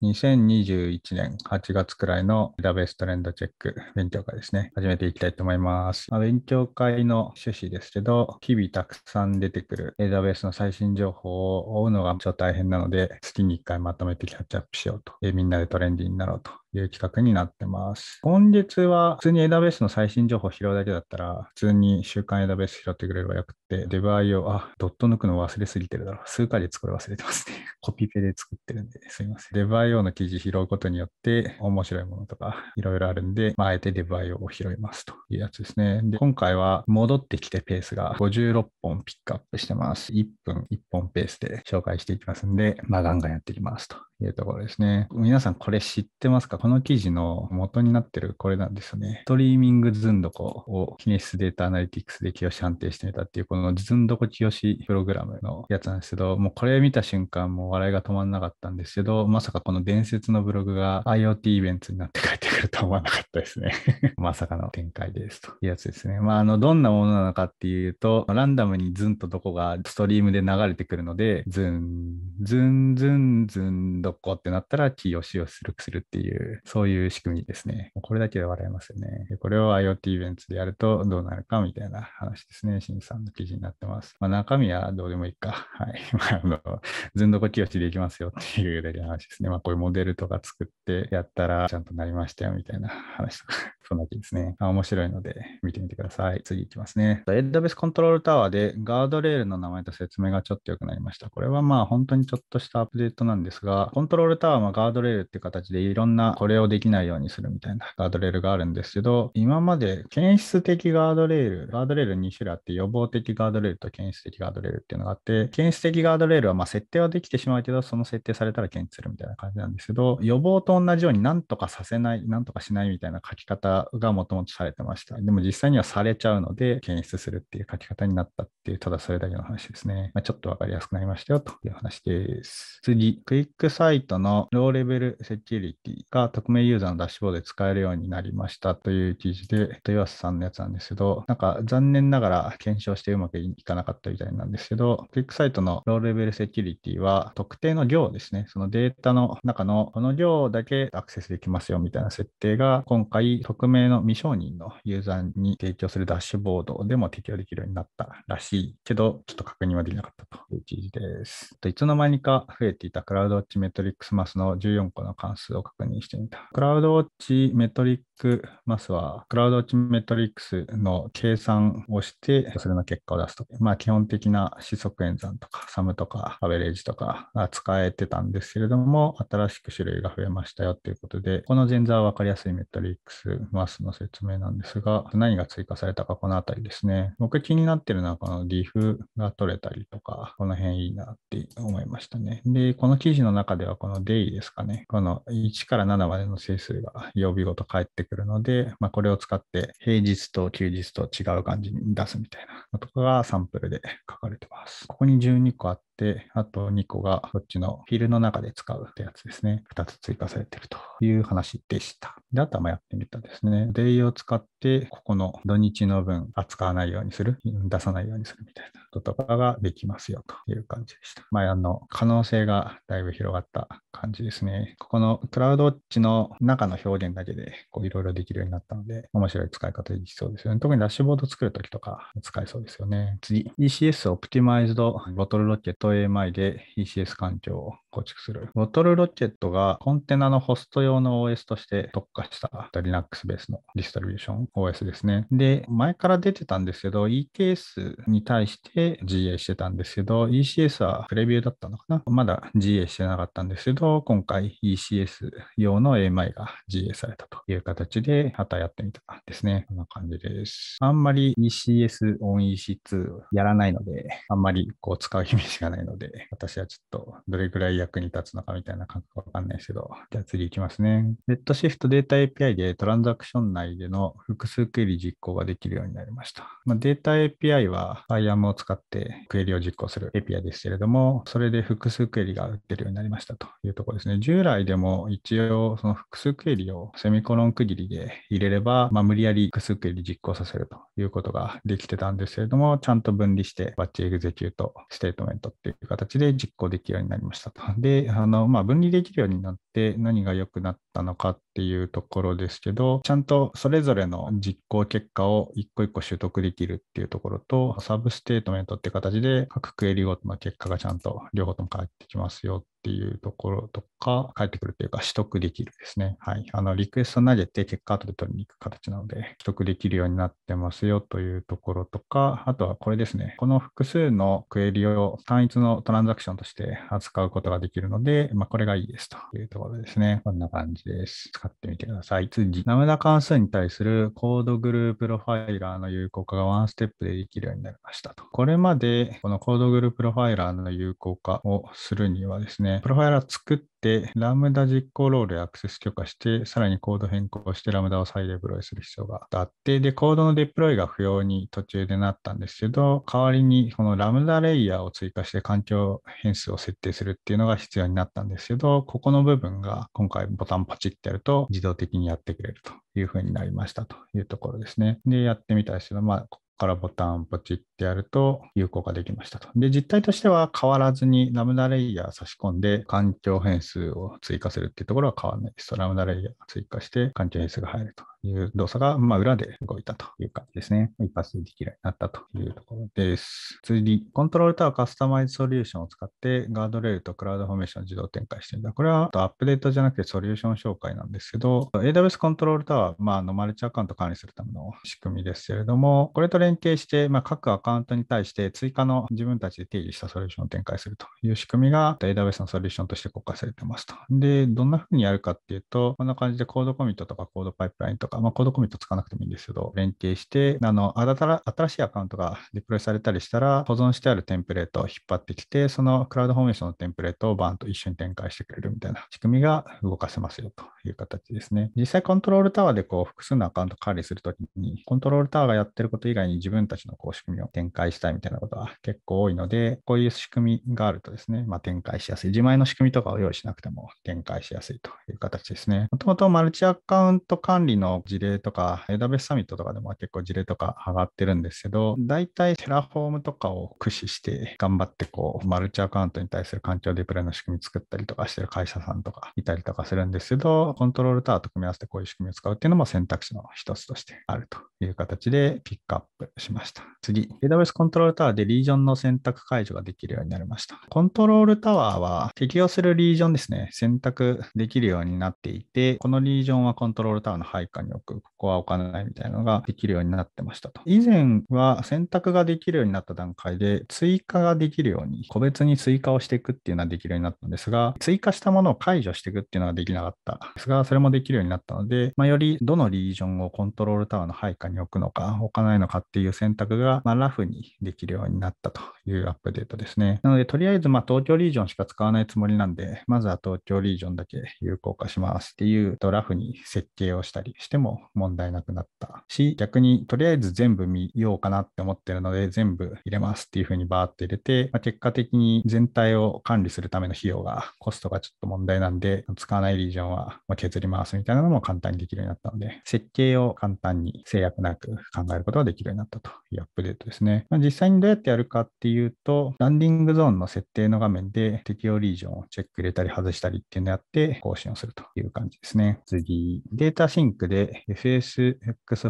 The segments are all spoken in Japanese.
2021年8月くらいのタベーストレンドチェック勉強会ですね。始めていきたいと思います。まあ、勉強会の趣旨ですけど、日々たくさん出てくるデータベースの最新情報を追うのがちょっと大変なので、月に1回まとめてキャッチアップしようと。えみんなでトレンディーになろうという企画になってます。今月は普通に AWS の最新情報を拾うだけだったら、普通に週間 AWS 拾ってくれればよくて、デバイを、あ、ドット抜くの忘れすぎてるだろう。数ヶ月これ忘れてますね。コピペで作ってるんで、すいません。デバイオの記事拾うことによって、面白いものとかいろいろあるんで、まあ、あえてデバイオを拾いますというやつですね。で、今回は戻ってきてペースが56本ピックアップしてます。1分1本ペースで紹介していきますんで、まあ、ガンガンやっていきますというところですね。皆さんこれ知ってますかこの記事の元になってるこれなんですよね。ストリーミングズンどこをキネシスデータアナリティクスで清判定してみたっていう、このズンどこ清プログラムのやつなんですけど、もうこれ見た瞬間もう笑いが止まんなかったんですけど、まさかこの伝説のブログが IoT イベントになって帰ってくるとは思わなかったですね まさかの展開ですというやつですね。まあ、あの、どんなものなのかっていうと、ランダムにズンとどこがストリームで流れてくるので、ズン、ズン、ズン、ズン、どこってなったら、キーを使用するっていうそういう仕組みですね。これだけで笑えますよね。これを IoT イベントでやるとどうなるかみたいな話ですね。新さんの記事になってます。まあ、中身はどうでもいいか。はい。まあ、あの、ずんどこちでいきますよっていうだけの話ですね。まあ、こういうモデルとか作ってやったらちゃんとなりましたよみたいな話とか。そんな気ですね。あ面白いので見てみてください。次いきますね。AWS コントロールタワーでガードレールの名前と説明がちょっと良くなりました。これはまあ本当にちょっとしたアップデートなんですが、コントロールタワーはガードレールっていう形でいろんなこれをできないようにするみたいなガードレールがあるんですけど、今まで検出的ガードレール、ガードレール2種類あって、予防的ガードレールと検出的ガードレールっていうのがあって、検出的ガードレールはま設定はできてしまうけど、その設定されたら検知するみたいな感じなんですけど、予防と同じように何とかさせない、何とかしないみたいな書き方がもともとされてました。でも実際にはされちゃうので、検出するっていう書き方になったっていう、ただそれだけの話ですね。まあ、ちょっと分かりやすくなりましたよという話です。次、クイックサイトのローレベルセキュリティが匿名ユーザーのダッシュボードで使えるようになりましたという記事で、えっと、岩瀬さんのやつなんですけど、なんか残念ながら検証してうまくいかなかったみたいなんですけど、クイックサイトのローレベルセキュリティは特定の行ですね、そのデータの中のこの行だけアクセスできますよみたいな設定が今回匿名の未承認のユーザーに提供するダッシュボードでも適用できるようになったらしいけど、ちょっと確認はできなかったという記事です。いつの間にか増えていたクラウドウォッチメトリックスマスの14個の関数を確認してクラウドウォッチ、メトリックマスは、クラウドチメトリックスの計算をして、それの結果を出すと。まあ、基本的な四則演算とか、サムとか、アベレージとか、使えてたんですけれども、新しく種類が増えましたよということで、この前座はわかりやすいメトリックス、マスの説明なんですが、何が追加されたか、このあたりですね。僕気になってるのは、この d i f が取れたりとか、この辺いいなって思いましたね。で、この記事の中では、このデイですかね。この1から7までの整数が曜日ごと返ってくる。くるので、まあ、これを使って平日と休日と違う感じに出すみたいなとかがサンプルで書かれてます。ここに12個あって、あと2個がこっちのフィルの中で使うってやつですね。2つ追加されてるという話でした。で、あとはまあやってみたですね。デイを使って、ここの土日の分扱わないようにする、出さないようにするみたいな。こととかができますよという感じでした。まあ、あの、可能性がだいぶ広がった感じですね。ここのクラウドウォッチの中の表現だけでいろいろできるようになったので、面白い使い方できそうですよね。特にダッシュボード作るときとか使えそうですよね。次、ECS オプティマイズドボトルロケット AMI で ECS 環境を構築する。ボトルロケットがコンテナのホスト用の OS として特化した Linux ベースのディストリビューション OS ですね。で、前から出てたんですけど、EKS に対してて GA してたんですけど、ECS はプレビューだったのかなまだ GA してなかったんですけど、今回 ECS 用の AMI が GA されたという形で、たやってみたんですね。こんな感じです。あんまり ECS、ONEC2 やらないので、あんまりこう使うイメージがないので、私はちょっとどれくらい役に立つのかみたいな感覚わかんないですけど、じゃあ次行きますね。レッドシフトデータ API でトランザクション内での複数クエリ実行ができるようになりました。まあ、データ API は IAM を使使ってクエリを実行する API ですけれども、それで複数クエリが打てるようになりましたというところですね。従来でも一応その複数クエリをセミコロン区切りで入れれば、まあ、無理やり複数クエリ実行させるということができてたんですけれども、ちゃんと分離してバッチエグゼキュートステートメントっていう形で実行できるようになりましたと。で、あのまあ、分離できるようになって何が良くなってったのかっていうところですけど、ちゃんとそれぞれの実行結果を一個一個取得できるっていうところと、サブステートメントって形で各クエリごとの結果がちゃんと両方とも返ってきますよっていうところとか、返ってくるというか、取得できるですね。はい。あの、リクエスト投げて、結果後で取りに行く形なので、取得できるようになってますよというところとか、あとはこれですね。この複数のクエリを単一のトランザクションとして扱うことができるので、まあ、これがいいですというところですね。こんな感じです。使ってみてください。次、ナムダ関数に対するコードグループロファイラーの有効化がワンステップでできるようになりましたと。これまで、このコードグループロファイラーの有効化をするにはですね、ね、プロファイラー作って、ラムダ実行ロールアクセス許可して、さらにコード変更してラムダを再デプロイする必要があって、で、コードのデプロイが不要に途中でなったんですけど、代わりにこのラムダレイヤーを追加して環境変数を設定するっていうのが必要になったんですけど、ここの部分が今回ボタンパチってやると自動的にやってくれるというふうになりましたというところですね。で、やってみたんですけど、まあ、からボタンポチってやると有効化できましたと。で、実態としては変わらずにラムダレイヤー差し込んで環境変数を追加するっていうところは変わらないです。ラムダレイヤー追加して環境変数が入ると。いう動作が、まあ、裏で動いたという感じですね。一発でできるようになったというところです。次に、コントロールタワーカスタマイズソリューションを使ってガードレールとクラウドフォーメーションを自動展開してんだ。これはアップデートじゃなくてソリューション紹介なんですけど、AWS コントロールタワー、まあ、のマルチアカウント管理するための仕組みですけれども、これと連携して、まあ、各アカウントに対して追加の自分たちで定義したソリューションを展開するという仕組みが AWS のソリューションとして公開されてますと。で、どんな風にやるかっていうと、こんな感じでコードコミットとかコードパイプラインととか、まあ、コードコミット使わなくてもいいんですけど、連携して、あの、新しいアカウントがデプロイされたりしたら、保存してあるテンプレートを引っ張ってきて、そのクラウドフォーメーションのテンプレートをバーンと一緒に展開してくれるみたいな仕組みが動かせますよという形ですね。実際コントロールタワーでこう複数のアカウント管理するときに、コントロールタワーがやってること以外に自分たちのこう仕組みを展開したいみたいなことは結構多いので、こういう仕組みがあるとですね、まあ、展開しやすい。自前の仕組みとかを用意しなくても展開しやすいという形ですね。もともとマルチアカウント管理の事例とか、AWS サミットとかでも結構事例とか上がってるんですけど、大体テラフォームとかを駆使して頑張ってこう、マルチアカウントに対する環境ディプレイの仕組み作ったりとかしてる会社さんとかいたりとかするんですけど、コントロールタワーと組み合わせてこういう仕組みを使うっていうのも選択肢の一つとしてあるという形でピックアップしました。次、AWS コントロールタワーでリージョンの選択解除ができるようになりました。コントロールタワーは適用するリージョンですね、選択できるようになっていて、このリージョンはコントロールタワーの配下にに置く、ここは置かないみたいなのができるようになってましたと。以前は選択ができるようになった段階で、追加ができるように、個別に追加をしていくっていうのはできるようになったんですが、追加したものを解除していくっていうのができなかったんですが、それもできるようになったので、まあ、よりどのリージョンをコントロールタワーの配下に置くのか、置かないのかっていう選択が、まラフにできるようになったというアップデートですね。なので、とりあえずま東京リージョンしか使わないつもりなんで、まずは東京リージョンだけ有効化しますっていう、ラフに設計をしたりしてても問題なくなったし、逆にとりあえず全部見ようかなって思ってるので、全部入れますっていう風にバーって入れて、まあ、結果的に全体を管理するための費用が、コストがちょっと問題なんで、使わないリージョンは削りますみたいなのも簡単にできるようになったので、設計を簡単に制約なく考えることができるようになったというアップデートですね。まあ、実際にどうやってやるかっていうと、ランディングゾーンの設定の画面で適用リージョンをチェック入れたり外したりっていうのをやって更新をするという感じですね。次、データシンクで FSX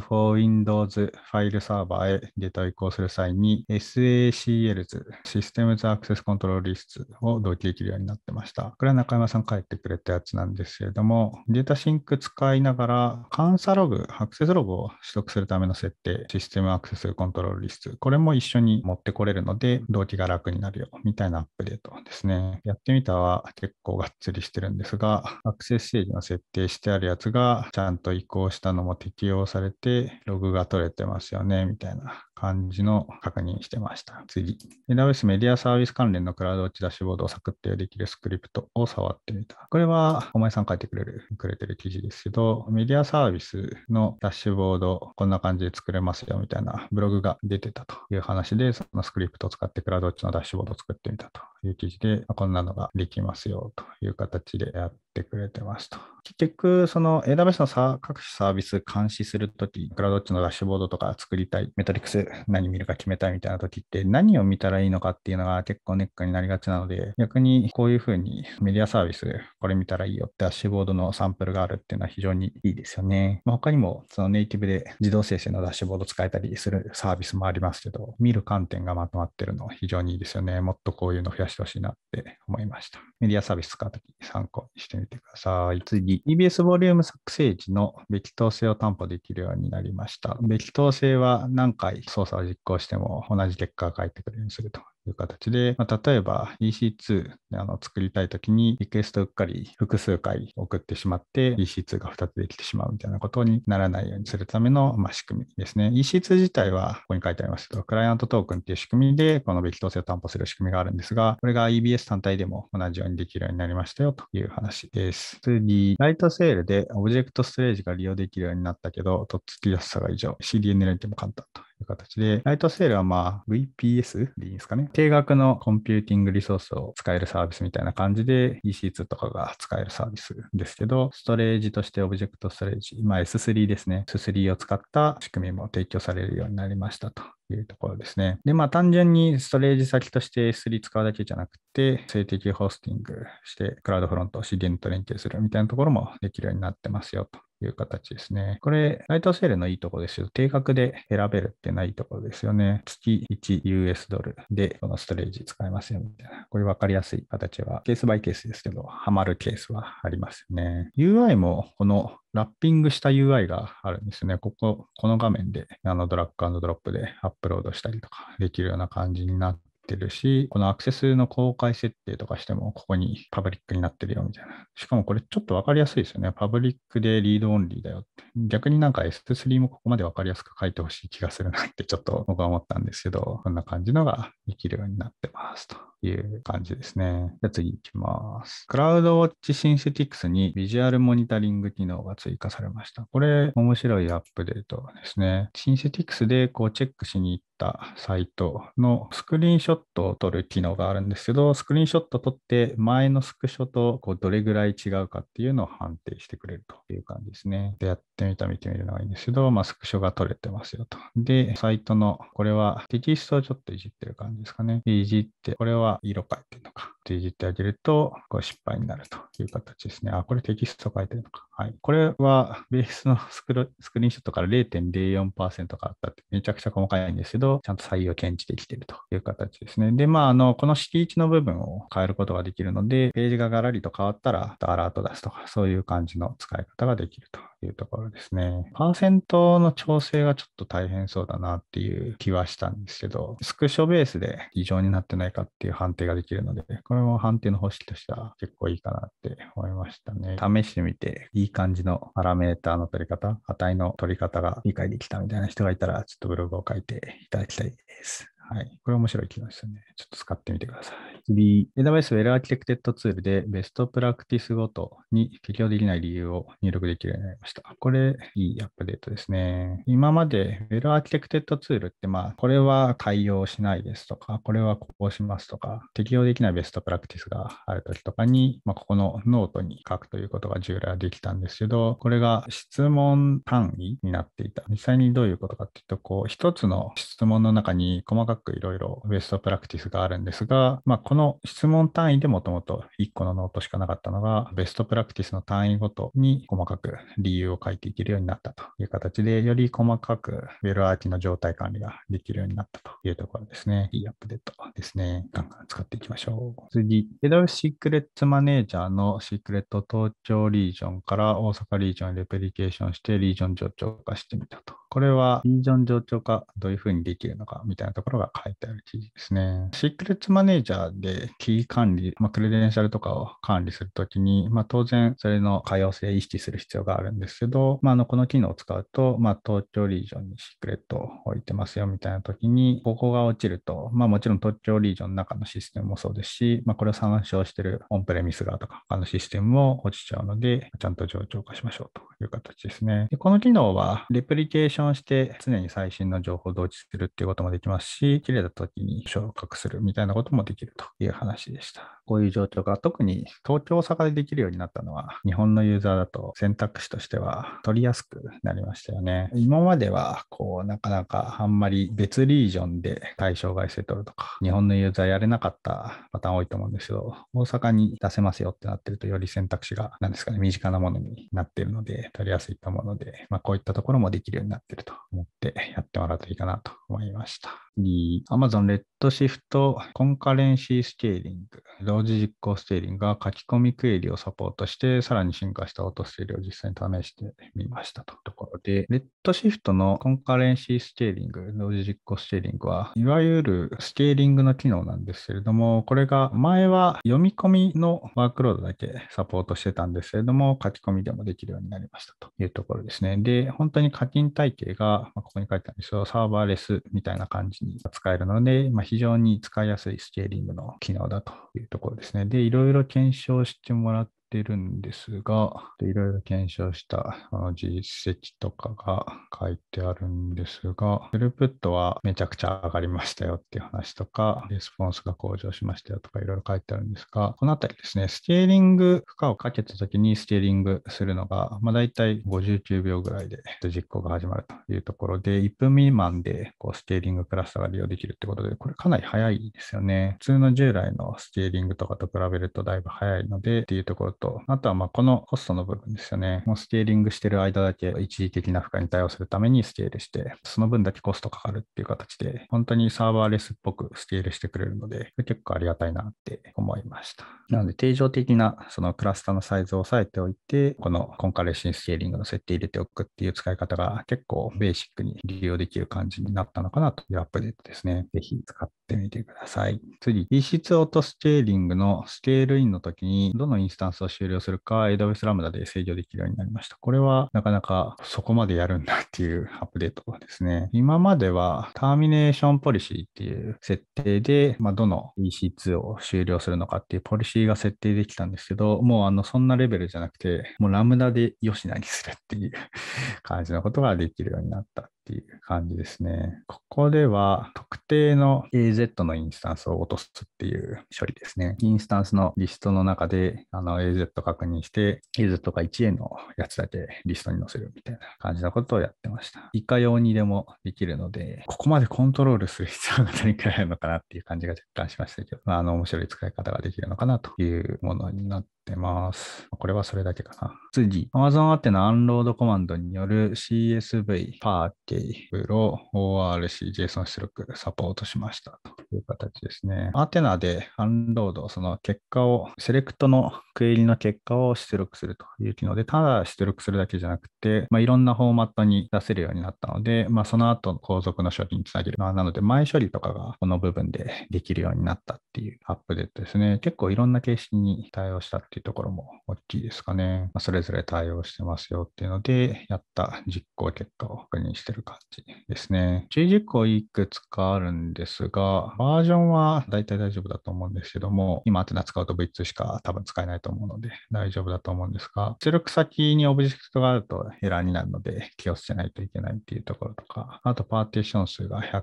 4 Windows ファイルサーバーへデータを移行する際に SACLs、Systems Access Control l i s t を同期できるようになってました。これは中山さん帰ってくれたやつなんですけれども、データシンク使いながら監査ログ、アクセスログを取得するための設定、システムアクセスコントロールリスト、これも一緒に持ってこれるので、動機が楽になるよ、みたいなアップデートですね。やってみたは結構がっつりしてるんですが、アクセスステージの設定してあるやつがちゃんと移行したのも適用されて、ログが取れてますよね、みたいな感じの確認してました。次。AWS メディアサービス関連のクラウドウォッチダッシュボードを策定できるスクリプトを触ってみた。これは、お前さん書いてくれる、くれてる記事ですけど、メディアサービスのダッシュボード、こんな感じで作れますよみたいなブログが出てたという話で、そのスクリプトを使ってクラウドウォッチのダッシュボードを作ってみたという記事で、こんなのができますよという形でやってくれてますと。結局、その AWS の各種サービス監視するとき、クラウドウォッチのダッシュボードとか作りたい、メトリクス何見るか決めたいみたいな時って何を見たらいいのかっていうのが結構ネックになりがちなので逆にこういうふうにメディアサービスこれ見たらいいよってダッシュボードのサンプルがあるっていうのは非常にいいですよね。まあ、他にもそのネイティブで自動生成のダッシュボード使えたりするサービスもありますけど見る観点がまとまってるの非常にいいですよね。もっとこういうの増やしてほしいなって思いました。メディアサービス使うとき参考にしてみてください。次、EBS ボリューム作成時のべき当性を担保できるようになりました。べき当性は何回操作を実行しても同じ結果が返ってくるようにするという形で、まあ、例えば EC2 であの作りたいときにリクエストうっかり複数回送ってしまって EC2 が2つできてしまうみたいなことにならないようにするための、まあ、仕組みですね。EC2 自体はここに書いてありますけど、クライアントトークンっていう仕組みでこのべき等性を担保する仕組みがあるんですが、これが EBS 単体でも同じようにできるようになりましたよという話です。次、ライトセールでオブジェクトストレージが利用できるようになったけど、とっつきやすさが異常。CDN 連携も簡単という形で、ライトセールはまあ VPS でいいんですかね。定額のコンピューティングリソースを使えるサービスみたいな感じで EC2 とかが使えるサービスですけど、ストレージとしてオブジェクトストレージ、今 S3 ですね。S3 を使った仕組みも提供されるようになりましたと。いうところですね。で、まあ単純にストレージ先として S3 使うだけじゃなくて、静的ホスティングして、クラウドフロント、を資源と連携するみたいなところもできるようになってますよという形ですね。これ、ライトセールのいいとこですよ。定額で選べるってないところですよね。月 1US ドルで、このストレージ使えますよみたいな。これ分かりやすい形は、ケースバイケースですけど、ハマるケースはありますね。UI も、このラッピングした UI があるんですね。ここ、この画面で、あのドラッグドロップでアップロードしたりとかできるような感じになっってるし、このアクセスの公開設定とかしても、ここにパブリックになってるよみたいな。しかもこれちょっと分かりやすいですよね。パブリックでリードオンリーだよって。逆になんか S3 もここまで分かりやすく書いてほしい気がするなってちょっと僕は思ったんですけど、こんな感じのができるようになってますという感じですね。じゃあ次行きます。クラウドウォッチシンセティクスにビジュアルモニタリング機能が追加されました。これ面白いアップデートですね。シンセティクスでこうチェックしに行っったサイトのスクリーンショットを撮る機能があるんですけど、スクリーンショット撮って前のスクショとこうどれぐらい違うかっていうのを判定してくれるという感じですね。で、やってみた見てみるのがいいんですけど、まあ、スクショが撮れてますよと。で、サイトの、これはテキストをちょっといじってる感じですかね。いじって、これは色変えてるのか。っていじってあげると、こ失敗になるという形ですね。あ、これテキスト書いてるのか。はい。これはベースのスクロスクリーンショットから0.04%があったって、めちゃくちゃ細かいんですけど、ちゃんと採用検知できてるという形ですね。で、まあ、あの、この敷地の部分を変えることができるので、ページがガラリと変わったら、アラート出すとか、そういう感じの使い方ができるというところですね。パーセントの調整がちょっと大変そうだなっていう気はしたんですけど、スクショベースで異常になってないかっていう判定ができるので、これも判定の方式としては結構いいかなって思いましたね。試してみて、いい感じのパラメーターの取り方、値の取り方が理解できたみたいな人がいたら、ちょっとブログを書いていただきたいです。はい。これ面白い機能ですよね。ちょっと使ってみてください。次、AWS Well Architected Tool でベストプラクティスごとに適用できない理由を入力できるようになりました。これ、いいアップデートですね。今まで Well Architected Tool って、まあ、これは対用しないですとか、これはこうしますとか、適用できないベストプラクティスがあるときとかに、まあ、ここのノートに書くということが従来はできたんですけど、これが質問単位になっていた。実際にどういうことかっていうと、こう、一つの質問の中に細かくくいろいろベストプラクティスがあるんですが、まあ、この質問単位でもともと1個のノートしかなかったのが、ベストプラクティスの単位ごとに細かく理由を書いていけるようになったという形で、より細かくウェルアーティの状態管理ができるようになったというところですね。いいアップデートですね。ガンガン使っていきましょう。次、ヘドウシークレットマネージャーのシークレット東京リージョンから大阪リージョンにレプリケーションして、リージョン上長化してみたと。これは、リージョン上長化どういうふうにできるのかみたいなところが書いてある記事ですね。シークレットマネージャーでキー管理、まあ、クレデンシャルとかを管理するときに、まあ、当然それの可用性を意識する必要があるんですけど、まあ、あのこの機能を使うと、まあ、東京リージョンにシークレットを置いてますよみたいなときに、ここが落ちると、まあ、もちろん東京リージョンの中のシステムもそうですし、まあ、これを参照してるオンプレミス側とか他のシステムも落ちちゃうので、ちゃんと上長化しましょうという形ですね。でこの機能は、レプリケーションして常に最新の情報を同置するっていうこともできますし、切れた時に昇格するみたいなこともできるという話でした。こういう状況が特に東京、大阪でできるようになったのは、日本のユーザーだと選択肢としては取りやすくなりましたよね。今までは、こう、なかなかあんまり別リージョンで対象外て取るとか、日本のユーザーやれなかったパターン多いと思うんですけど、大阪に出せますよってなってると、より選択肢が、何ですかね、身近なものになっているので、取りやすいと思うので、まあ、こういったところもできるようになってると思ってやってもらうといいかなと思いました。に Amazon レットシフトコンカレンシースケーリング、同時実行スケーリングが書き込みクエリをサポートして、さらに進化したオートスケーリを実際に試してみましたとところで、レッドシフトのコンカレンシースケーリング、同時実行スケーリングは、いわゆるスケーリングの機能なんですけれども、これが前は読み込みのワークロードだけサポートしてたんですけれども、書き込みでもできるようになりましたというところですね。で、本当に課金体系が、まあ、ここに書いてあるんですよ、サーバーレスみたいな感じに使えるので、まあ非常に使いやすいスケーリングの機能だというところですね。で、いろいろ検証してもらっってるんですが、いろいろ検証したあの実績とかが書いてあるんですが、セルプットはめちゃくちゃ上がりましたよっていう話とか、レスポンスが向上しましたよとかいろいろ書いてあるんですが、このあたりですね、スケーリング、負荷をかけた時にスケーリングするのが、まあ、大体59秒ぐらいで実行が始まるというところで、1分未満でこうスケーリングクラスターが利用できるってことで、これかなり早いですよね。普通の従来のスケーリングとかと比べるとだいぶ早いのでっていうところと、あとはまあこのコストの部分ですよね。もうスケーリングしてる間だけ一時的な負荷に対応するためにスケールして、その分だけコストかかるっていう形で、本当にサーバーレスっぽくスケールしてくれるので、結構ありがたいなって思いました。なので、定常的なそのクラスターのサイズを抑えておいて、このコンカレーシンスケーリングの設定入れておくっていう使い方が結構ベーシックに利用できる感じになったのかなというアップデートですね。ぜひ使ってみてください。次、EC2 オートスケーリングのスケールインの時に、どのインスタンスを終了するか、AWS ラムダで制御できるようになりました。これはなかなかそこまでやるんだっていうアップデートですね。今まではターミネーションポリシーっていう設定で、まあ、どの EC2 を終了するのかっていうポリシーが設定できたんですけど、もうあのそんなレベルじゃなくて、もうラムダでよしなにするっていう 感じのことができるようになったっっていう感じですね。ここでは特定の AZ のインスタンスを落とすっていう処理ですね。インスタンスのリストの中であの AZ 確認して AZ が1円のやつだけリストに載せるみたいな感じのことをやってました。いかようにでもできるので、ここまでコントロールする必要がどれくらいあるのかなっていう感じが若干しましたけど、まあ、あの面白い使い方ができるのかなというものになってってます。これはそれだけかな。次、Amazon アてのアンロードコマンドによる CSV、パーケイ、プロ、ORC、JSON 出力サポートしましたという形ですね。アテナでアンロード、その結果を、セレクトのクエリの結果を出力するという機能で、ただ出力するだけじゃなくて、まあ、いろんなフォーマットに出せるようになったので、まあ、その後の後続の処理につなげる。まなので、前処理とかがこの部分でできるようになったっていうアップデートですね。結構いろんな形式に対応したっていうっていうところも大きいですかね。まあ、それぞれ対応してますよっていうので、やった実行結果を確認してる感じですね。注意事項いくつかあるんですが、バージョンは大体大丈夫だと思うんですけども、今アテナ使うと V2 しか多分使えないと思うので大丈夫だと思うんですが、出力先にオブジェクトがあるとエラーになるので気をつけないといけないっていうところとか、あとパーティション数が100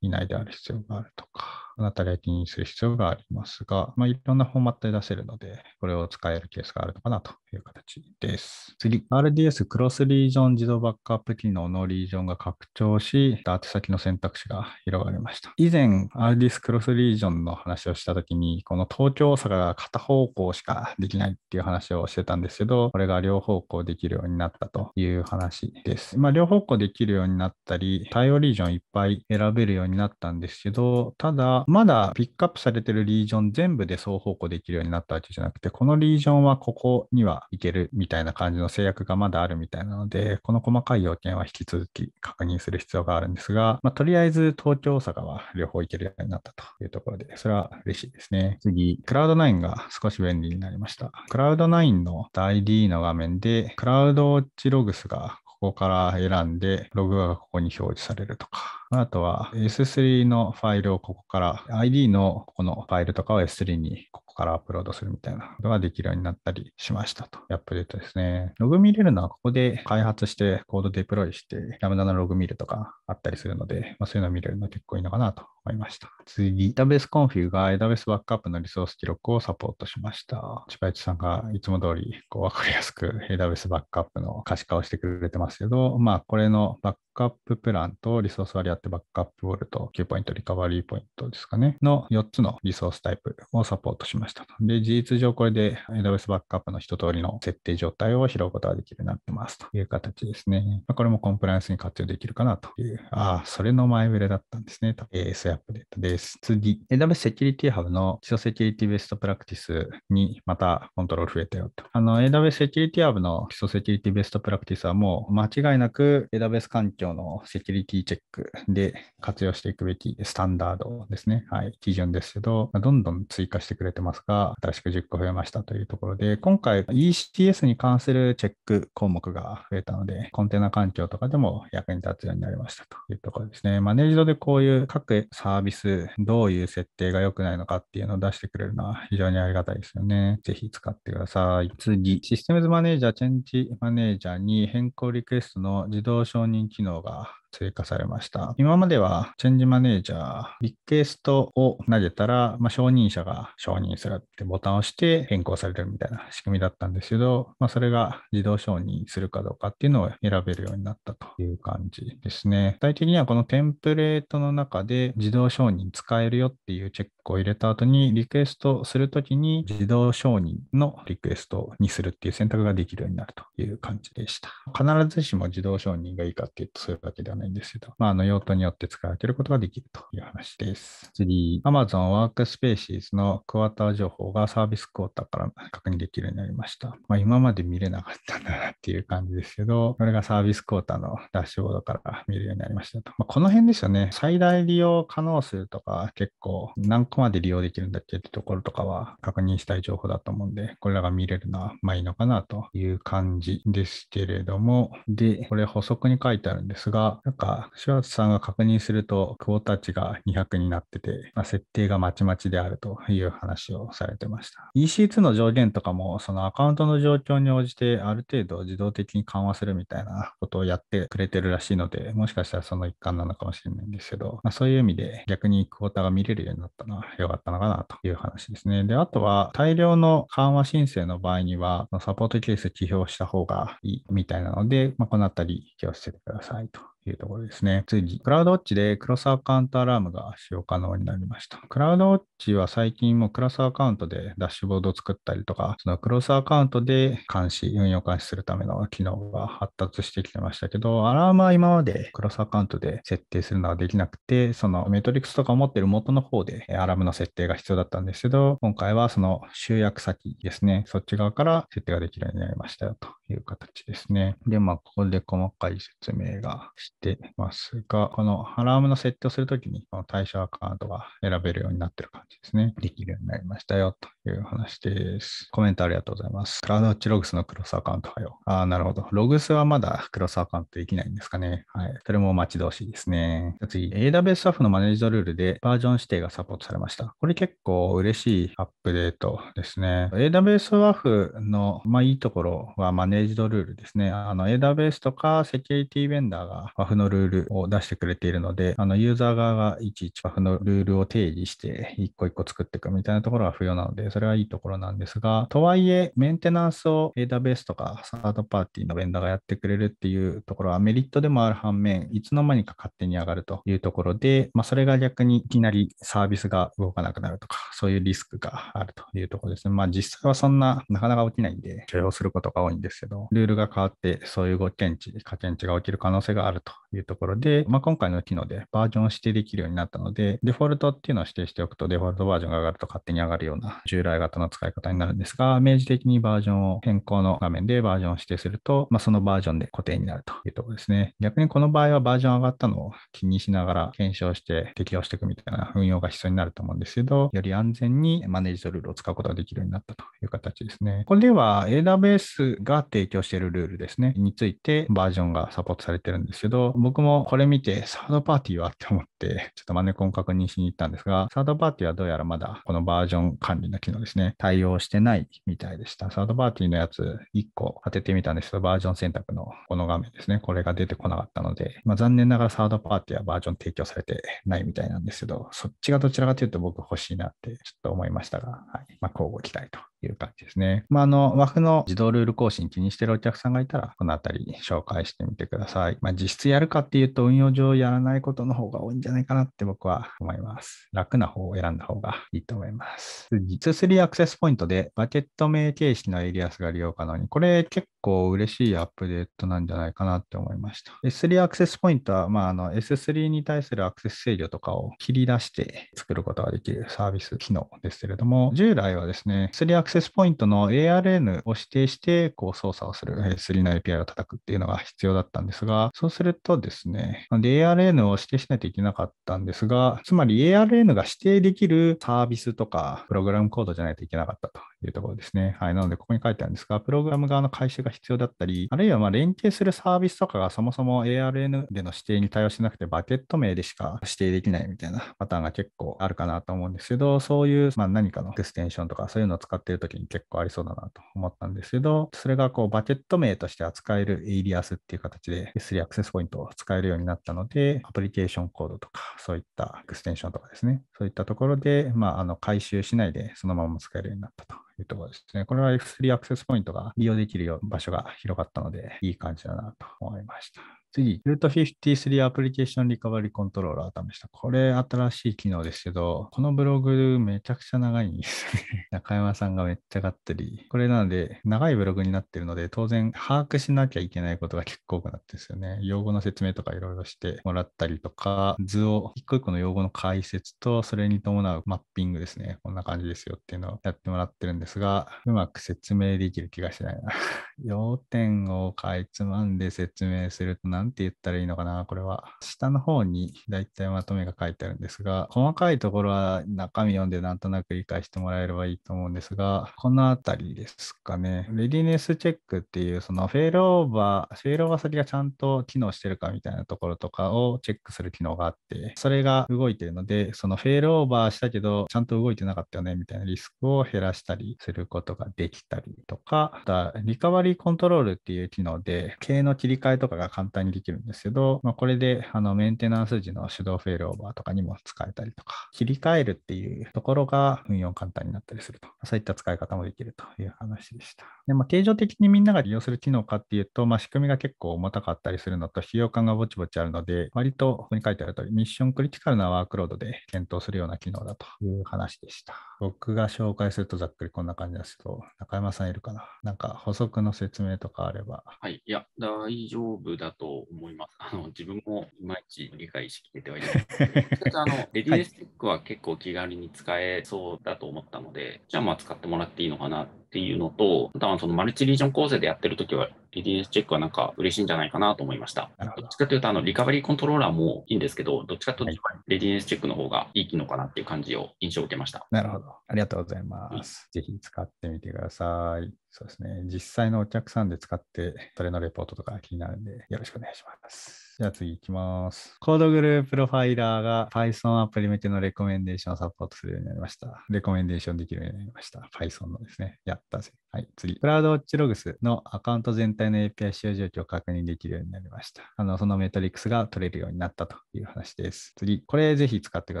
以内である必要があるとか、が気にする必要がありますが、まあ、いろんなフォーマットで出せるので、これを使えるケースがあるのかなとという形です。次、RDS クロスリージョン自動バックアップ機能のリージョンが拡張し、宛先の選択肢が広がりました。以前、RDS クロスリージョンの話をしたときに、この東京、大阪が片方向しかできないっていう話をしてたんですけど、これが両方向できるようになったという話です。まあ、両方向できるようになったり、対応リージョンいっぱい選べるようになったんですけど、ただ、まだピックアップされてるリージョン全部で双方向できるようになったわけじゃなくて、このリージョンはここにはいけるみたいな感じの制約がまだあるみたいなので、この細かい要件は引き続き確認する必要があるんですが、まあ、とりあえず東京、大阪は両方行けるようになったというところで、それは嬉しいですね。次、クラウド9が少し便利になりました。クラウド9の ID の画面で、クラウドウォッチログスがここから選んで、ログがここに表示されるとか、あとは S3 のファイルをここから、ID のここのファイルとかを S3 にここからアップロードするみたいなことができるようになったりしましたと。アップデートですね。ログ見れるのはここで開発してコードデプロイして、ラムダのログ見るとかあったりするので、まあ、そういうのを見れるのは結構いいのかなと思いました。次、a w s コンフィグが AWS バックアップのリソース記録をサポートしました。千葉市さんがいつも通りこう分かりやすく AWS バックアップの可視化をしてくれてますけど、まあこれのバックアッププランとリソース割り当ってバックアップウォルト、キューポイント、リカバリーポイントですかね、の4つのリソースタイプをサポートしました。で、事実上これで AWS バックアップの一通りの設定状態を拾うことができるようになってますという形ですね。これもコンプライアンスに活用できるかなという、ああ、それの前触れだったんですね。えー、そアップデートです。次、AWS セキュリティハブの基礎セキュリティベストプラクティスにまたコントロール増えたよと。あの、AWS セキュリティハブの基礎セキュリティベストプラクティスはもう間違いなく AWS 環境のセキュリティチェックで活用していくべきスタンダードですね。はい、基準ですけど、どんどん追加してくれてますが、新しく10個増えましたというところで、今回 ECS に関するチェック項目が増えたので、コンテナ環境とかでも役に立つようになりましたというところですね。マネージドでこういう各サービス、どういう設定が良くないのかっていうのを出してくれるのは非常にありがたいですよね。ぜひ使ってください。次、システムズマネージャー、チェンジマネージャーに変更リクエストの自動承認機能が追加されました。今まではチェンジマネージャー、リクエストを投げたら、まあ、承認者が承認するってボタンを押して変更されるみたいな仕組みだったんですけど、まあ、それが自動承認するかどうかっていうのを選べるようになったという感じですね。具体的にはこのテンプレートの中で自動承認使えるよっていうチェックを入れた後にリクエストするときに自動承認のリクエストにするっていう選択ができるようになるという感じでした。必ずしも自動承認がいいかっていうとそういうわけではないんですけど、まあ、あの用途によって使い分けることができるという話です。次、Amazon ワークスペー c e s のクォーター情報がサービスクォーターから確認できるようになりました。まあ、今まで見れなかったんだなっていう感じですけど、これがサービスクォーターのダッシュボードから見るようになりましたと。まあ、この辺ですよね。最大利用可能数とか結構何個まで利用できるんだっけってところとかは確認したい情報だと思うんで、これらが見れるのはまあいいのかなという感じですけれども、で、これ補足に書いてあるんですが、なんか、白ツさんが確認すると、クォーター値が200になってて、まあ、設定がまちまちであるという話をされてました。EC2 の上限とかも、そのアカウントの状況に応じて、ある程度自動的に緩和するみたいなことをやってくれてるらしいので、もしかしたらその一環なのかもしれないんですけど、まあ、そういう意味で逆にクォーターが見れるようになったのは良かったのかなという話ですね。で、あとは大量の緩和申請の場合には、サポートケース起票した方がいいみたいなので、まあ、このあたり気をつけてくださいと。というところですね。次、クラウドウォッチでクロスアカウントアラームが使用可能になりました。クラウドウォッチは最近もクロスアカウントでダッシュボードを作ったりとか、そのクロスアカウントで監視、運用監視するための機能が発達してきてましたけど、アラームは今までクロスアカウントで設定するのはできなくて、そのメトリックスとか持ってる元の方でアラームの設定が必要だったんですけど、今回はその集約先ですね、そっち側から設定ができるようになりましたよという形ですね。で、まあ、ここで細かい説明がしてますが、このアラームの設定をするときに、この対象アカウントが選べるようになってる感じですね。できるようになりましたよという話です。コメントありがとうございます。クラウドウォッチログスのクロスアカウントはよ。ああ、なるほど。ログスはまだクロスアカウントできないんですかね。はい。それも待ち遠しいですね。次、AWS スタッフのマネージドルールでバージョン指定がサポートされました。これ結構嬉しいアップデートですね。AWS ワフの、まあ、いいところはマネージドルールですね。あの、AWS とかセキュリティベンダーがバフのルールを出してくれているので、あのユーザー側がいちいちバフのルールを定義して、一個一個作っていくみたいなところが不要なので、それはいいところなんですが、とはいえ、メンテナンスを AWS とかサードパーティーのベンダーがやってくれるっていうところはメリットでもある反面、いつの間にか勝手に上がるというところで、まあ、それが逆にいきなりサービスが動かなくなるとか、そういうリスクがあるというところですね。まあ実際はそんななかなか起きないんで、許容することが多いんですけど、ルールが変わってそういうご検知、過検知が起きる可能性があるとというところで、まあ、今回の機能でバージョンを指定できるようになったので、デフォルトっていうのを指定しておくと、デフォルトバージョンが上がると勝手に上がるような従来型の使い方になるんですが、明示的にバージョンを変更の画面でバージョンを指定すると、まあ、そのバージョンで固定になるというところですね。逆にこの場合はバージョン上がったのを気にしながら検証して適用していくみたいな運用が必要になると思うんですけど、より安全にマネージドルールを使うことができるようになったという形ですね。これでは AWS が提供しているルールですね、についてバージョンがサポートされてるんですけど、僕もこれ見て、サードパーティーはって思って、ちょっとマネコン確認しに行ったんですが、サードパーティーはどうやらまだこのバージョン管理の機能ですね、対応してないみたいでした。サードパーティーのやつ1個当ててみたんですけど、バージョン選択のこの画面ですね、これが出てこなかったので、まあ、残念ながらサードパーティーはバージョン提供されてないみたいなんですけど、そっちがどちらかというと僕欲しいなってちょっと思いましたが、はいまあ、交互期待という感じですね。まあ、あの、和風の自動ルール更新気にしてるお客さんがいたら、このあたり紹介してみてください。まあ、実質やるかっていうと、運用上やらないことの方が多いんじゃないかなって僕は思います。楽な方を選んだ方がいいと思います。次、2-3アクセスポイントでバケット名形式のエリアスが利用可能に、これ結構嬉しいアップデートなんじゃないかなって思いました。S3 アクセスポイントは、まあ、あの S3 に対するアクセス制御とかを切り出して作ることができるサービス機能ですけれども、従来はですね、3アクセスセスポイントの ARN を指定して、こう操作をする S3 の API を叩くっていうのが必要だったんですが、そうするとですね、ARN を指定しないといけなかったんですが、つまり ARN が指定できるサービスとか、プログラムコードじゃないといけなかったというところですね。はい。なので、ここに書いてあるんですが、プログラム側の回収が必要だったり、あるいはま連携するサービスとかがそもそも ARN での指定に対応しなくて、バケット名でしか指定できないみたいなパターンが結構あるかなと思うんですけど、そういうま何かのエクステンションとかそういうのを使ってるときに結構ありそうだなと思ったんですけど、それがこうバケット名として扱えるエイリアスっていう形で S3 アクセスポイントを使えるようになったので、アプリケーションコードとか、そういったエクステンションとかですね、そういったところで、まあ、あの回収しないでそのまま使えるようになったというところですね。これは F3 アクセスポイントが利用できる場所が広がったので、いい感じだなと思いました。次、ルート5 3アプリケーションリカバリーコントローラー試した。これ新しい機能ですけど、このブログめちゃくちゃ長いんですよね。中山さんがめっちゃがっつり。これなので、長いブログになってるので、当然把握しなきゃいけないことが結構多くなってんですよね。用語の説明とかいろいろしてもらったりとか、図を一個一個の用語の解説と、それに伴うマッピングですね。こんな感じですよっていうのをやってもらってるんですが、うまく説明できる気がしないな。要点をかいつまんで説明するとなんて言ったらいいのかな、これは。下の方にだいたいまとめが書いてあるんですが、細かいところは中身読んでなんとなく理解してもらえればいいと思うんですが、このあたりですかね。レディネスチェックっていう、そのフェールオーバー、フェールオーバー先がちゃんと機能してるかみたいなところとかをチェックする機能があって、それが動いてるので、そのフェールオーバーしたけど、ちゃんと動いてなかったよねみたいなリスクを減らしたりすることができたりとか、あとはリカバリーコントロールっていう機能で、経の切り替えとかが簡単にできるんですけど、まあ、これであのメンテナンス時の手動フェールオーバーとかにも使えたりとか、切り替えるっていうところが運用簡単になったりすると、そういった使い方もできるという話でした。でまあ、定常的にみんなが利用する機能かっていうと、まあ、仕組みが結構重たかったりするのと、費用感がぼちぼちあるので、割とここに書いてある通り、ミッションクリティカルなワークロードで検討するような機能だという話でした。僕が紹介するとざっくりこんな感じですけど、中山さんいるかななんか補足の説明とかあれば。はい、いや、大丈夫だと思います。あの 自分もいまいち理解しきれてはいない。あのレディレスティックは結構気軽に使えそうだと思ったので、はい、じゃあまあ使ってもらっていいのかなってっていうのと、あとはそのマルチリージョン構成でやってるときは、リディエスチェックはなんか嬉しいんじゃないかなと思いました。どっちかというと、あの、リカバリーコントローラーもいいんですけど、どっちかというと、レディエスチェックの方がいい機能かなっていう感じを印象を受けました。なるほど。ありがとうございます。うん、ぜひ使ってみてください。そうですね。実際のお客さんで使って、それのレポートとか気になるんで、よろしくお願いします。じゃあ次行きます。コードグループロファイラーが Python アプリ向けのレコメンデーションをサポートするようになりました。レコメンデーションできるようになりました。Python のですね。やったぜ。はい、次。クラウドウォッチログスのアカウント全体の API 使用状況を確認できるようになりました。あの、そのメトリックスが取れるようになったという話です。次。これぜひ使ってく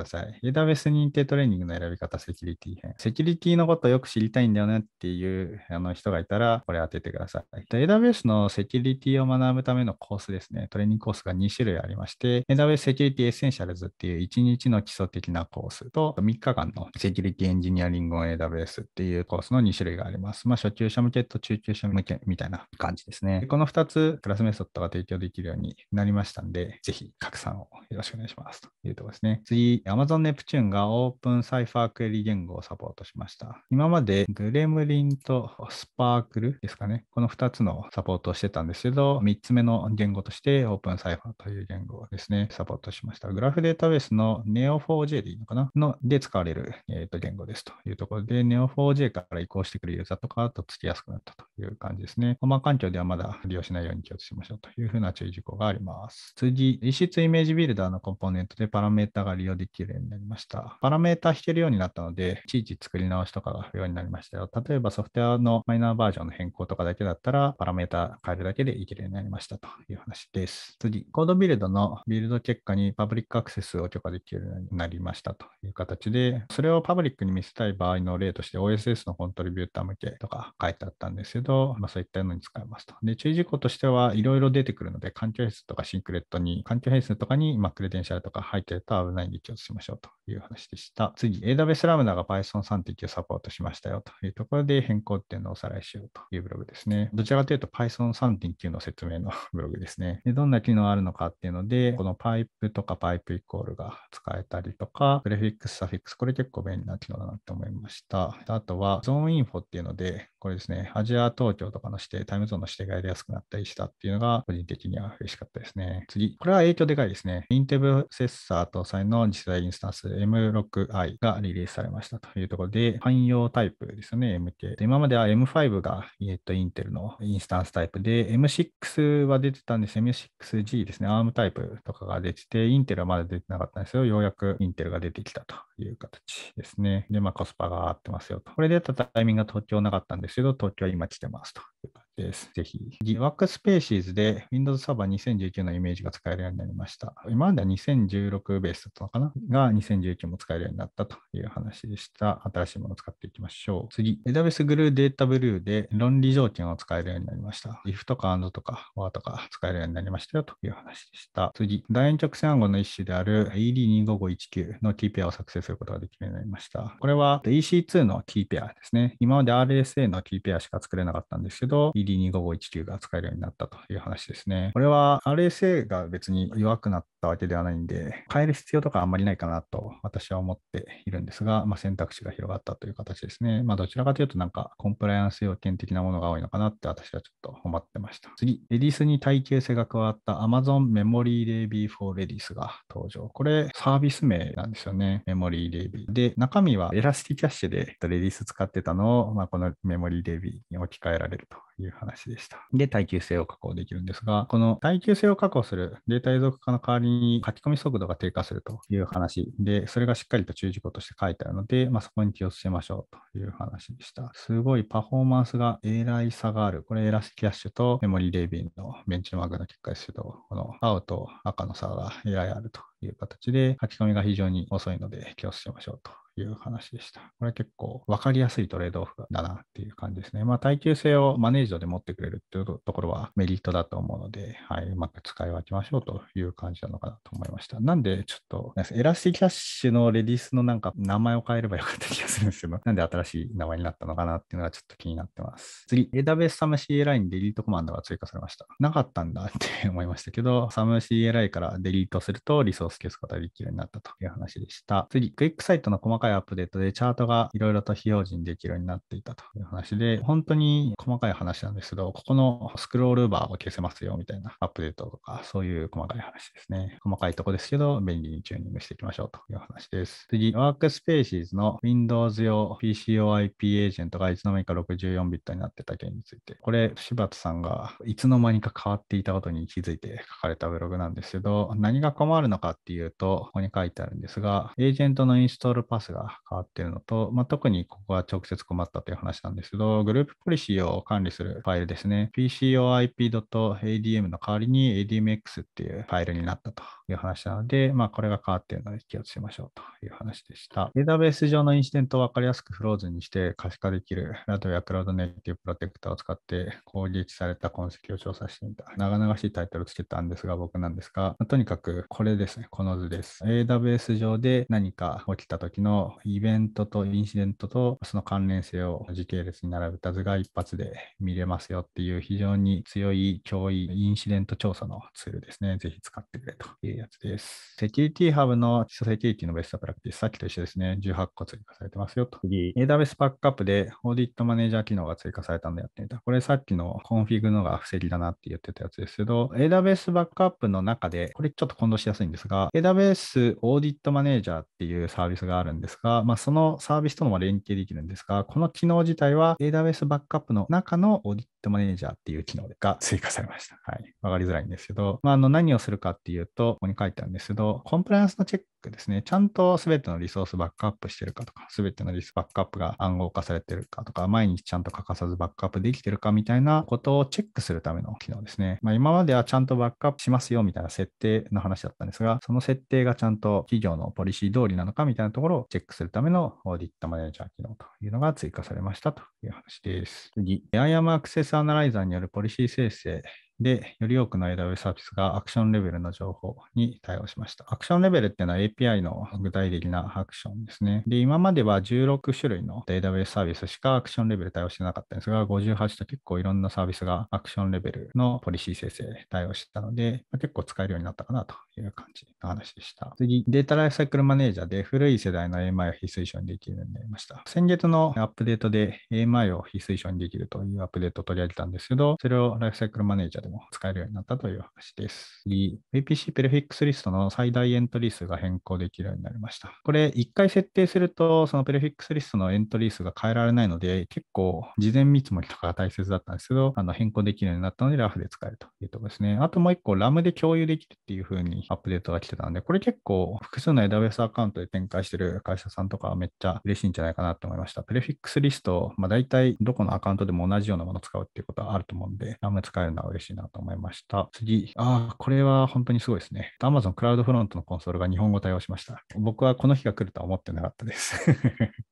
ださい。AWS 認定トレーニングの選び方、セキュリティ編。セキュリティのことをよく知りたいんだよねっていうあの人がいたら、これ当ててください。AWS のセキュリティを学ぶためのコースですね。トレーニングコースがが2種類ありまして、エダウェイセキュリティエッセンシャルズっていう1日の基礎的なコースと、3日間のセキュリティエンジニアリングを AWS っていうコースの2種類があります。まあ、初級者向けと中級者向けみたいな感じですね。この2つ、クラスメソッドが提供できるようになりましたんで、ぜひ拡散をよろしくお願いしますというところですね。次、Amazon Neptune が Open Cypher クエリ言語をサポートしました。今までグレムリンとスパークルですかね。この2つのサポートをしてたんですけど、3つ目の言語として Open Cypher という言語をですね、サポートしました。グラフデータベースの Neo4j でいいのかなので使われる、えー、と言語ですというところで、Neo4j から移行してくるユーザーとかとつきやすくなったという感じですね。コマ環境ではまだ利用しないように気をつけましょうというふうな注意事項があります。次、実質イメージビルダーのコンポーネントでパラメータが利用できるようになりました。パラメータ引けるようになったので、いちいち作り直しとかが不要になりましたよ。例えばソフトウェアのマイナーバージョンの変更とかだけだったら、パラメータ変えるだけでいけるようになりましたという話です。次、コードビルドのビルド結果にパブリックアクセスを許可できるようになりましたという形で、それをパブリックに見せたい場合の例として OSS のコントリビューター向けとか書いてあったんですけど、まあ、そういったのに使えますと。で、注意事項としてはいろいろ出てくるので、環境変数とかシンクレットに、環境変数とかに、まあ、クレデンシャルとか入ってると危ないんで気をつけましょうという話でした。次、AWS ラムダが Python3.9 サポートしましたよというところで変更点のおさらいしようというブログですね。どちらかというと Python3.9 の説明の ブログですね。でどんな機能があるのかっていうので、このパイプとかパイプイコールが使えたりとか、プレフィックス、サフィックス、これ結構便利な機能だなって思いました。あとは、ゾーンインフォっていうので、これですね、アジア東京とかの指定、タイムゾーンの指定がやりやすくなったりしたっていうのが、個人的には嬉しかったですね。次、これは影響でかいですね。インテブセッサー搭載の次世代インスタンス M6i がリリースされましたというところで、汎用タイプですね、MK。今までは M5 が、えっと、インテルのインスタンスタイプで、M6 は出てたんです。M6G いですね、ARM タイプとかが出てて、インテルはまだ出てなかったんですけど、ようやくインテルが出てきたという形ですね。で、まあ、コスパが合ってますよと。これでやったタイミングが東京なかったんですけど、東京は今来てますというです。ぜひ。GWAC スペーシーズで Windows サーバー2019のイメージが使えるようになりました。今までは2016ベースだったのかなが2019も使えるようになったという話でした。新しいものを使っていきましょう。次、AWS グルーデータブルーで論理条件を使えるようになりました。if とか and とか or とか使えるようになりましたよという話でした。次、楕円直線暗号の一種である ED25519 のキーペアを作成することができるようになりました。これは EC2 のキーペアですね。今まで RSA のキーペアしか作れなかったんですけど、ED D25519 が使えるようになったという話ですね。これは RSA が別に弱くなったわけではないんで、変える必要とかあんまりないかなと私は思っているんですが、まあ、選択肢が広がったという形ですね。まあ、どちらかというとなんかコンプライアンス要件的なものが多いのかなって私はちょっと思ってました。次、レディスに耐久性が加わった Amazon Memory DB for Redis が登場。これサービス名なんですよね。Memory DB。で、中身はエラスティキャッシュでレディス使ってたのを、まあ、この Memory DB に置き換えられるという話でした。で、耐久性を確保できるんですが、この耐久性を確保するデータ永続化の代わりに書き込み速度が低下するという話で、それがしっかりと注意事項として書いてあるので、まあ、そこに気をつけましょうという話でした。すごいパフォーマンスがえらい差がある。これエラスキャッシュとメモリーレービンのベンチマークの結果ですけど、この青と赤の差がえらいあるという形で、書き込みが非常に遅いので気をつけましょうという話でした。これ結構分かりやすいトレードオフだなっていう感じですね。まあ、耐久性をマネージャーで持ってくれるっていうところはメリットだと思うので、はい、うまく使い分けましょうという感じなのかなと思いました。なんで、ちょっと、エラスティキャッシュのレディスのなんか名前を変えればよかった気がするんですけど、なんで新しい名前になったのかなっていうのがちょっと気になってます。次、AWS サム CLI にデリートコマンドが追加されました。なかったんだって思いましたけど、サム CLI からデリートするとリソース消すことができるようになったという話でした。次、クイックサイトの細かかいアップデートでチャートがいろいろと非表示にできるようになっていたという話で、本当に細かい話なんですけど、ここのスクロールバーを消せますよみたいなアップデートとか、そういう細かい話ですね。細かいとこですけど、便利にチューニングしていきましょうという話です。次、ワークスペーシーズの Windows 用 PCOIP エージェントがいつの間にか64ビットになってた件について、これ、柴田さんがいつの間にか変わっていたことに気づいて書かれたブログなんですけど、何が困るのかっていうと、ここに書いてあるんですが、エージェントのインストールパスが変わっているのと、まあ、特にここは直接困ったという話なんですけど、グループポリシーを管理するファイルですね、PCOIP.adm の代わりに ADMX っていうファイルになったという話なので、まあ、これが変わっているので気をつけましょうという話でした。AWS 上のインシデントを分かりやすくフローズにして可視化できる、ラドアクラウドネイティブプロテクターを使って攻撃された痕跡を調査してみた。長々しいタイトルつけたんですが、僕なんですが、とにかくこれですね、この図です。AWS 上で何か起きた時のイベントとインシデントとその関連性を時系列に並べた図が一発で見れますよっていう非常に強い脅威インシデント調査のツールですね。ぜひ使ってくれというやつです。セキュリティハブの基礎セキュリティのベストプラクティス、さっきと一緒ですね。18個追加されてますよと。次、AWS バックアップでオーディットマネージャー機能が追加されたんでやってみた。これさっきのコンフィグのが不正だなって言ってたやつですけど、AWS バックアップの中で、これちょっと混同しやすいんですが、AWS オーディットマネージャーっていうサービスがあるんですが、まあ、そのサービスとのも連携できるんですが、この機能自体は AWS バックアップの中のオーディットマネージャーっていう機能が追加されました。はい。わかりづらいんですけど、まあ、あの何をするかっていうと、に書いてあるんですけど、コンプライアンスのチェックですね、ちゃんとすべてのリソースバックアップしてるかとか、すべてのリスバックアップが暗号化されてるかとか、毎日ちゃんと欠かさずバックアップできてるかみたいなことをチェックするための機能ですね。まあ、今まではちゃんとバックアップしますよみたいな設定の話だったんですが、その設定がちゃんと企業のポリシー通りなのかみたいなところをチェックするためのオーディットマネージャー機能というのが追加されましたという話です。次、IAM アクセスアナライザーによるポリシー生成で、より多くの AWS サービスがアクションレベルの情報に対応しました。アクションレベルっていうのは API の具体的なアクションですね。で、今までは16種類の AWS サービスしかアクションレベル対応してなかったんですが、58と結構いろんなサービスがアクションレベルのポリシー生成対応してたので、まあ、結構使えるようになったかなという感じの話でした。次、データライフサイクルマネージャーで古い世代の AMI を非推奨にできるようになりました。先月のアップデートで AMI を非推奨にできるというアップデートを取り上げたんですけど、それをライフサイクルマネージャーでも使えるようになったという話です。次、VPC ペルフィックスリストの最大エントリー数が変更できるようになりました。これ、1回設定すると、そのペルフィックスリストのエントリー数が変えられないので、結構、事前見積もりとかが大切だったんですけど、あの変更できるようになったので、ラフで使えるというところですね。あともう1個、ラムで共有できるっていう風にアップデートが来てたんで、これ結構、複数の AWS アカウントで展開してる会社さんとかはめっちゃ嬉しいんじゃないかなと思いました。プレフィックスリスト、まあ、大体どこのアカウントでも同じようなものを使うっていうことはあると思うんで、ラム使えるのは嬉しいしいなと思いました。次、ああ、これは本当にすごいですね。Amazon クラウドフロントのコンソールが日本語対応しました。僕はこの日が来るとは思ってなかったです。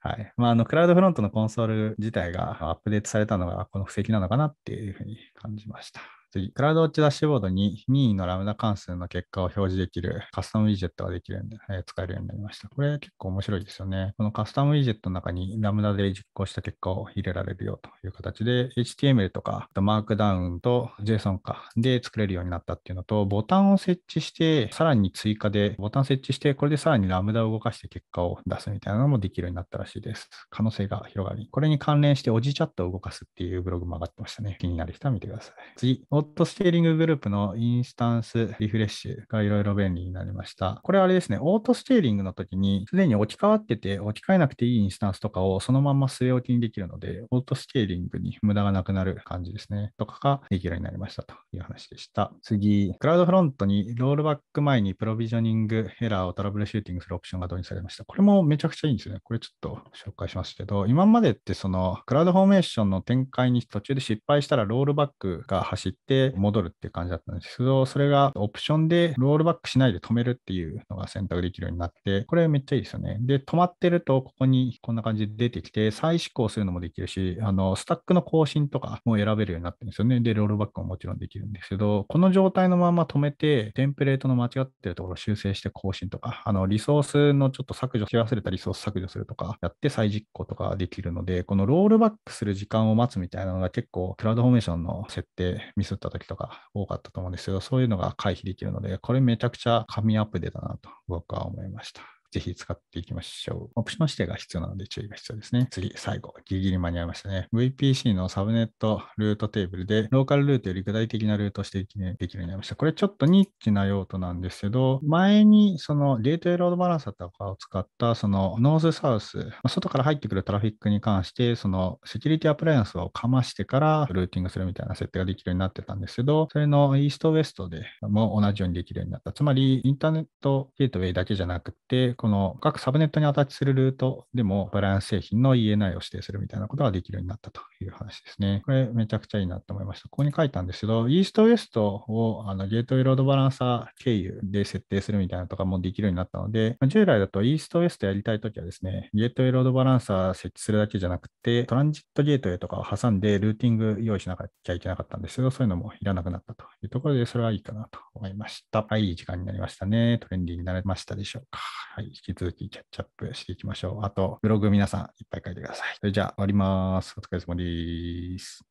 はい。まあ、あの、クラウドフロントのコンソール自体がアップデートされたのが、この布石なのかなっていうふうに感じました。次、クラウドウォッチダッシュボードに任意のラムダ関数の結果を表示できるカスタムウィジェットができるんで、えー、使えるようになりました。これ結構面白いですよね。このカスタムウィジェットの中にラムダで実行した結果を入れられるよという形で、HTML とか、マークダウンと JSON かで作れるようになったっていうのと、ボタンを設置して、さらに追加で、ボタン設置して、これでさらにラムダを動かして結果を出すみたいなのもできるようになったらしいです。可能性が広がり、これに関連して、おじチャットを動かすっていうブログも上がってましたね。気になる人は見てください。次、ートスケーリンググループのインスタンスリフレッシュがいろいろ便利になりました。これあれですね、オートステーリングの時に、すでに置き換わってて、置き換えなくていいインスタンスとかをそのまま据え置きにできるので、オートスケーリングに無駄がなくなる感じですね。とかができるようになりましたという話でした。次、クラウドフロントにロールバック前にプロビジョニングエラーをトラブルシューティングするオプションが導入されました。これもめちゃくちゃいいんですよね。これちょっと紹介しますけど、今までってそのクラウドフォーメーションの展開に途中で失敗したらロールバックが走って、て戻るっていう感じだったんですけど、それがオプションでロールバックしないで止めるっていうのが選択できるようになって、これめっちゃいいですよね。で、止まってると、ここにこんな感じで出てきて、再試行するのもできるし、あの、スタックの更新とかも選べるようになってるんですよね。で、ロールバックももちろんできるんですけど、この状態のまま止めて、テンプレートの間違ってるところを修正して更新とか、あの、リソースのちょっと削除し忘れたリソース削除するとか、やって再実行とかできるので、このロールバックする時間を待つみたいなのが結構、クラウドフォーメーションの設定ミス作った時とか多かったと思うんですけど、そういうのが回避できるので、これめちゃくちゃ神アップデートだなと僕は思いました。ぜひ使っていきましょう。オプション指定が必要なので注意が必要ですね。次、最後、ギリギリ間に合いましたね。VPC のサブネットルートテーブルで、ローカルルートより具体的なルートを指定できるようになりました。これちょっとニッチな用途なんですけど、前にそのゲートウェイロードバランサーとかを使った、そのノースサウス、外から入ってくるトラフィックに関して、そのセキュリティアプライアンスをかましてからルーティングするみたいな設定ができるようになってたんですけど、それのイーストウエストでも同じようにできるようになった。つまり、インターネットゲートウェイだけじゃなくて、この各サブネットにアタッチするルートでもバランス製品の ENI を指定するみたいなことができるようになったという話ですね。これめちゃくちゃいいなと思いました。ここに書いたんですけど、イーストウエストをあのゲートウェイロードバランサー経由で設定するみたいなとかもできるようになったので、従来だとイーストウエストやりたいときはですね、ゲートウェイロードバランサー設置するだけじゃなくて、トランジットゲートウェイとかを挟んでルーティング用意しなきゃいけなかったんですけど、そういうのもいらなくなったというところで、それはいいかなと思いました。はい、いい時間になりましたね。トレンディーになれましたでしょうか。はい。引き続きキャッチアップしていきましょう。あと、ブログ皆さんいっぱい書いてください。それじゃあ終わります。お疲れ様です。